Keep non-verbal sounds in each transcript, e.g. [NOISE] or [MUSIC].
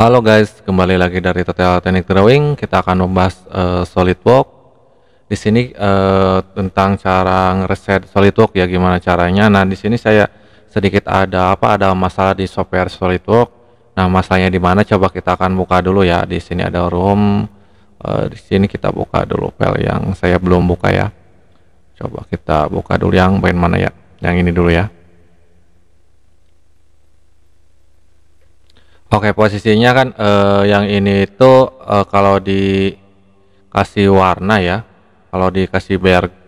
Halo guys, kembali lagi dari Total Teknik Drawing. Kita akan membahas uh, eh, Work. Di sini uh, tentang cara ngereset Work ya gimana caranya. Nah, di sini saya sedikit ada apa ada masalah di software Solid Work. Nah, masalahnya di mana coba kita akan buka dulu ya. Di sini ada room. Uh, eh, di sini kita buka dulu file yang saya belum buka ya. Coba kita buka dulu yang bagian mana ya? Yang ini dulu ya. Oke, posisinya kan eh, yang ini itu eh, kalau dikasih warna ya, kalau dikasih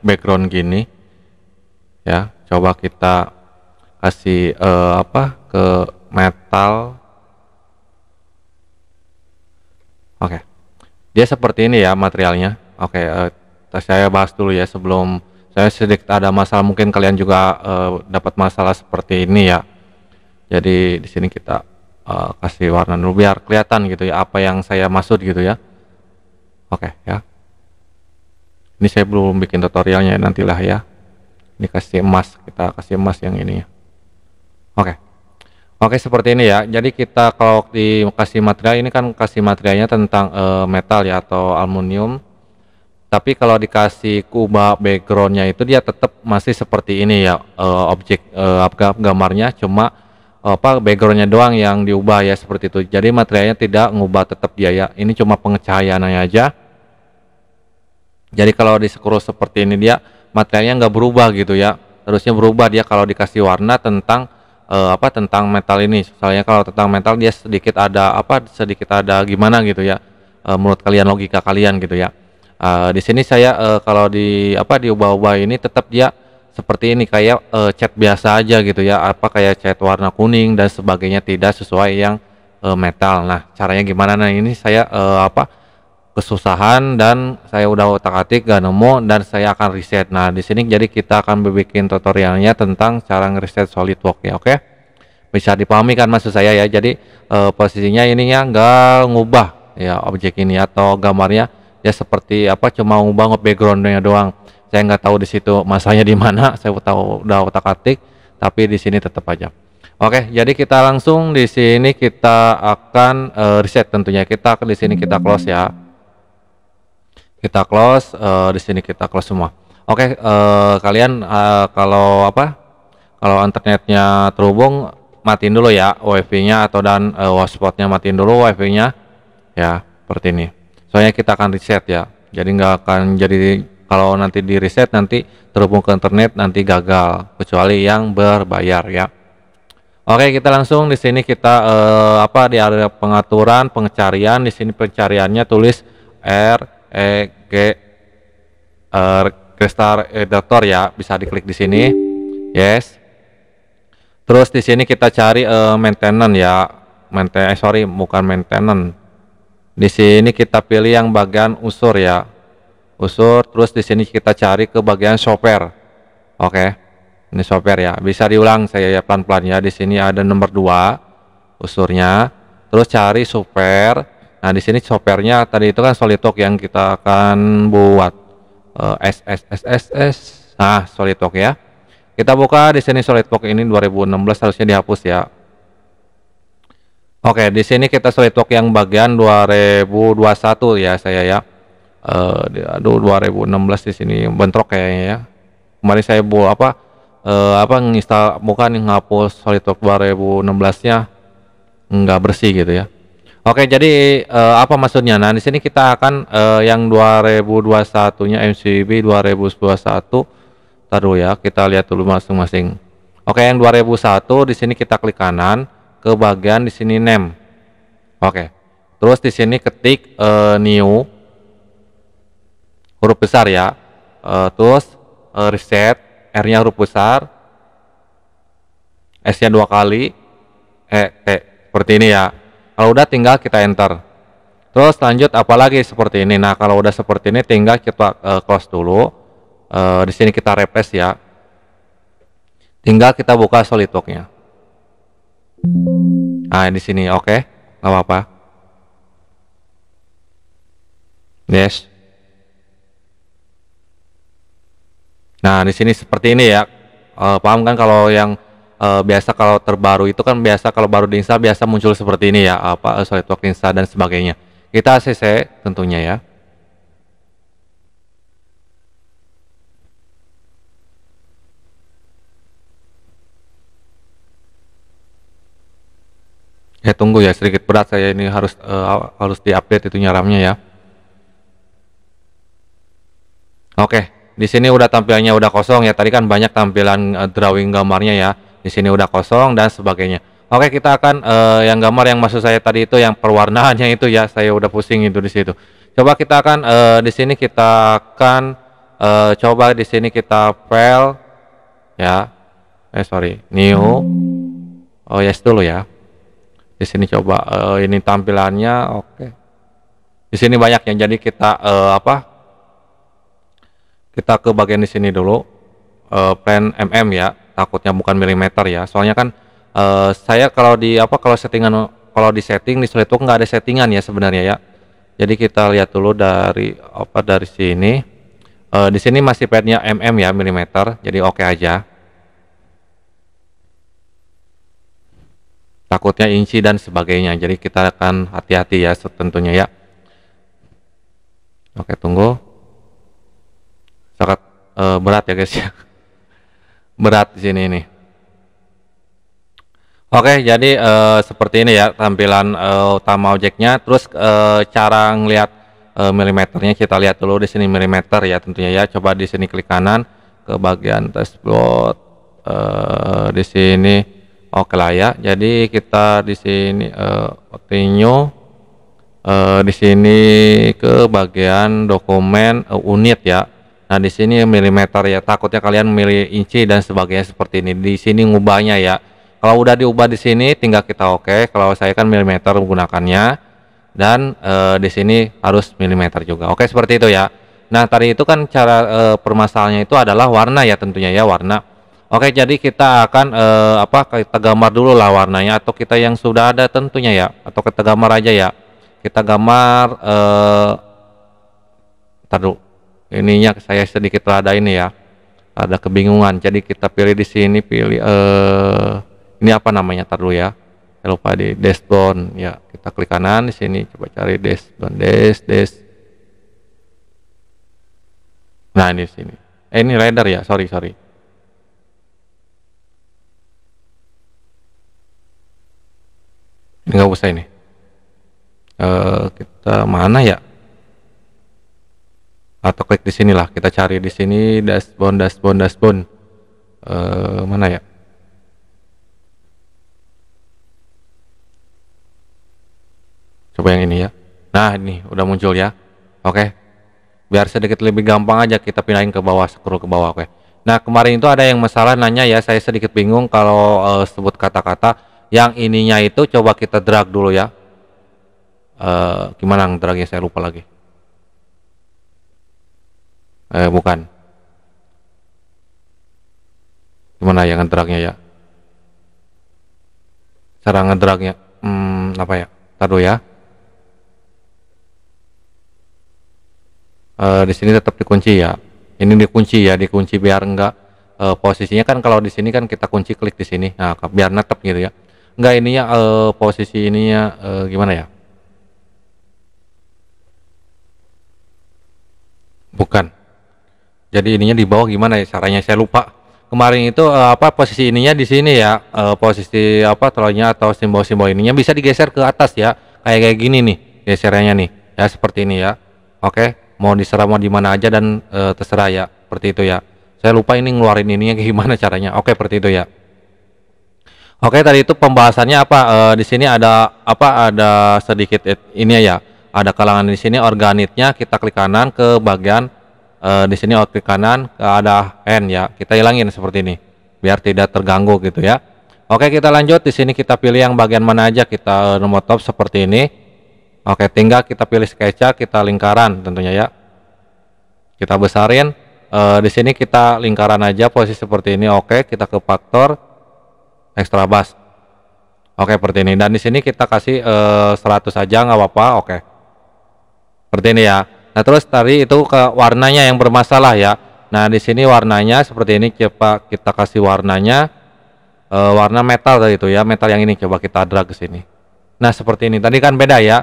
background gini, ya, coba kita kasih eh, apa ke metal. Oke, dia seperti ini ya materialnya. Oke, eh, saya bahas dulu ya sebelum saya sedikit ada masalah, mungkin kalian juga eh, dapat masalah seperti ini ya. Jadi di sini kita uh, kasih warna dulu biar kelihatan gitu ya apa yang saya maksud gitu ya oke okay, ya ini saya belum bikin tutorialnya nantilah ya ini kasih emas kita kasih emas yang ini ya oke okay. oke seperti ini ya jadi kita kalau dikasih material ini kan kasih materialnya tentang uh, metal ya atau aluminium tapi kalau dikasih kubah backgroundnya itu dia tetap masih seperti ini ya uh, objek uh, gambarnya cuma apa backgroundnya doang yang diubah ya seperti itu jadi materialnya tidak ngubah tetap dia ya ini cuma pengecahayaannya aja jadi kalau di scroll seperti ini dia materialnya nggak berubah gitu ya terusnya berubah dia kalau dikasih warna tentang uh, apa tentang metal ini soalnya kalau tentang metal dia sedikit ada apa sedikit ada gimana gitu ya uh, menurut kalian logika kalian gitu ya uh, di sini saya uh, kalau di apa diubah-ubah ini tetap dia seperti ini kayak e, eh, cat biasa aja gitu ya apa kayak cat warna kuning dan sebagainya tidak sesuai yang e, metal nah caranya gimana nah ini saya e, apa kesusahan dan saya udah otak atik gak nemu dan saya akan reset nah di sini jadi kita akan bikin tutorialnya tentang cara ngereset solidwork ya oke okay? bisa dipahami kan maksud saya ya jadi e, posisinya ininya nggak ngubah ya objek ini atau gambarnya ya seperti apa cuma ngubah backgroundnya doang saya nggak tahu di situ masanya di mana [LAUGHS] saya tahu udah otak atik tapi di sini tetap aja oke jadi kita langsung di sini kita akan uh, reset tentunya kita di sini kita close ya kita close uh, di sini kita close semua oke uh, kalian uh, kalau apa kalau internetnya terhubung matiin dulu ya wifi-nya atau dan uh, hotspotnya matiin dulu wifi-nya ya seperti ini soalnya kita akan reset ya jadi nggak akan jadi kalau nanti di reset nanti terhubung ke internet nanti gagal kecuali yang berbayar ya Oke kita langsung di sini kita eh, apa di area pengaturan pengecarian di sini pencariannya tulis R E G R Editor ya bisa diklik di sini yes terus di sini kita cari eh, maintenance ya maintenance eh, sorry bukan maintenance di sini kita pilih yang bagian unsur ya usur terus di sini kita cari ke bagian software oke okay. ini software ya bisa diulang saya ya pelan-pelan ya di sini ada nomor dua, usurnya terus cari software nah di sini softwarenya tadi itu kan solidok yang kita akan buat uh, eh, SSSSS nah solidok ya kita buka di sini solidok ini 2016 harusnya dihapus ya Oke, di sini kita solidok yang bagian 2021 ya saya ya uh, aduh 2016 di sini bentrok kayaknya ya kemarin saya bu apa uh, apa nginstal bukan ngapus SolidWorks 2016 nya nggak bersih gitu ya Oke jadi uh, apa maksudnya nah di sini kita akan uh, yang 2021 nya MCB 2021 taruh ya kita lihat dulu masing-masing Oke yang 2001 di sini kita klik kanan ke bagian di sini name Oke terus di sini ketik uh, new huruf besar ya uh, terus uh, reset R nya huruf besar S nya dua kali E-T seperti ini ya kalau udah tinggal kita enter terus lanjut apalagi seperti ini nah kalau udah seperti ini tinggal kita uh, close dulu uh, di sini kita refresh ya tinggal kita buka solidworknya nah di sini oke okay. nggak apa-apa yes Nah, di sini seperti ini ya. Uh, paham kan kalau yang uh, biasa kalau terbaru itu kan biasa kalau baru diinstal biasa muncul seperti ini ya, apa uh, eh, SolidWorks Insta dan sebagainya. Kita CC tentunya ya. Ya tunggu ya sedikit berat saya ini harus uh, harus diupdate itu nyaramnya ya. Oke di sini udah tampilannya udah kosong ya tadi kan banyak tampilan uh, drawing gambarnya ya di sini udah kosong dan sebagainya Oke kita akan uh, yang gambar yang maksud saya tadi itu yang perwarnaannya itu ya saya udah pusing itu di situ. Coba kita akan uh, di sini kita akan uh, coba di sini kita file ya eh sorry new oh yes dulu ya di sini coba uh, ini tampilannya oke okay. di sini banyak yang jadi kita uh, apa kita ke bagian di sini dulu uh, plan mm ya takutnya bukan milimeter ya soalnya kan uh, saya kalau di apa kalau settingan kalau di setting di slide nggak ada settingan ya sebenarnya ya jadi kita lihat dulu dari apa dari sini uh, di sini masih padnya mm ya milimeter jadi oke okay aja takutnya inci dan sebagainya jadi kita akan hati-hati ya tentunya ya oke tunggu uh, berat ya guys ya berat di sini ini. Oke, jadi uh, seperti ini ya tampilan uh, utama ojeknya. Terus uh, cara ngelihat uh, milimeternya kita lihat dulu di sini milimeter ya tentunya ya. Coba di sini klik kanan ke bagian test plot uh, di sini. Oke lah ya. Jadi kita di sini uh, uh, di sini ke bagian dokumen uh, unit ya. Nah, di sini milimeter ya. Takutnya kalian milih inci dan sebagainya seperti ini. Di sini ngubahnya ya. Kalau udah diubah di sini tinggal kita oke. Okay. Kalau saya kan milimeter menggunakannya dan e, di sini harus milimeter juga. Oke, okay, seperti itu ya. Nah, tadi itu kan cara e, permasalahannya itu adalah warna ya tentunya ya, warna. Oke, jadi kita akan e, apa kita gambar dulu lah warnanya atau kita yang sudah ada tentunya ya atau kita gambar aja ya. Kita gambar E, ininya saya sedikit rada ini ya ada kebingungan jadi kita pilih di sini pilih eh ini apa namanya taruh ya saya lupa di dashboard ya kita klik kanan di sini coba cari dashboard dash dash nah ini sini eh ini radar ya sorry sorry nggak usah ini eh kita mana ya atau klik di sinilah kita cari di sini dashboard dashboard dashboard e, mana ya coba yang ini ya nah ini udah muncul ya oke biar sedikit lebih gampang aja kita pindahin ke bawah scroll ke bawah oke nah kemarin itu ada yang masalah nanya ya saya sedikit bingung kalau e, sebut kata-kata yang ininya itu coba kita drag dulu ya e, gimana dragnya saya lupa lagi eh bukan gimana ya ngedragnya ya cara ngedragnya hmm apa ya taruh ya e, di sini tetap dikunci ya ini dikunci ya dikunci biar enggak e, posisinya kan kalau di sini kan kita kunci klik di sini nah biar netep gitu ya enggak ininya e, eh, posisi ininya e, gimana ya bukan jadi ininya di bawah gimana ya caranya saya lupa kemarin itu uh, apa posisi ininya di sini ya uh, posisi apa telurnya atau simbol-simbol ininya bisa digeser ke atas ya kayak kayak gini nih gesernya nih ya seperti ini ya oke mau diserah mau di mana aja dan uh, terserah ya seperti itu ya saya lupa ini ngeluarin ininya [LAUGHS] gimana caranya oke seperti itu ya Oke tadi itu pembahasannya apa uh, di sini ada apa ada sedikit ini ya ada kalangan di sini organitnya kita klik kanan ke bagian uh, di sini out kanan ke ada N ya kita hilangin seperti ini biar tidak terganggu gitu ya Oke kita lanjut di sini kita pilih yang bagian mana aja kita eh, nomor top seperti ini Oke tinggal kita pilih sketsa kita lingkaran tentunya ya kita besarin e, di sini kita lingkaran aja posisi seperti ini Oke kita ke faktor extra bass Oke seperti ini dan di sini kita kasih e, 100 aja nggak apa-apa Oke seperti ini ya Nah, terus tadi itu ke warnanya yang bermasalah ya. Nah, di sini warnanya seperti ini coba kita kasih warnanya e, warna metal tadi itu ya, metal yang ini coba kita drag ke sini. Nah, seperti ini. Tadi kan beda ya.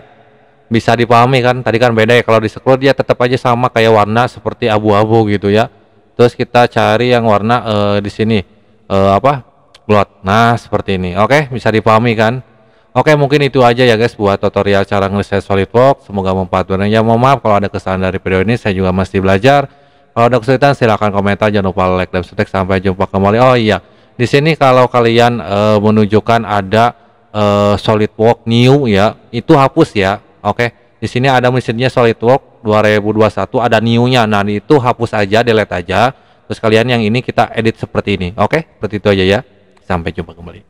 Bisa dipahami kan? Tadi kan beda ya kalau di scroll dia tetap aja sama kayak warna seperti abu-abu gitu ya. Terus kita cari yang warna e, di sini e, apa? Blot. Nah, seperti ini. Oke, bisa dipahami kan? Oke mungkin itu aja ya guys buat tutorial cara ngeset SolidWorks semoga membantu banyak ya mohon maaf kalau ada kesalahan dari video ini saya juga masih belajar kalau ada kesulitan silahkan komentar jangan lupa like dan subscribe sampai jumpa kembali oh iya di sini kalau kalian e, menunjukkan ada e, SolidWorks new ya itu hapus ya oke di sini ada mesinnya SolidWorks 2021 ada newnya nah itu hapus aja delete aja terus kalian yang ini kita edit seperti ini oke seperti itu aja ya sampai jumpa kembali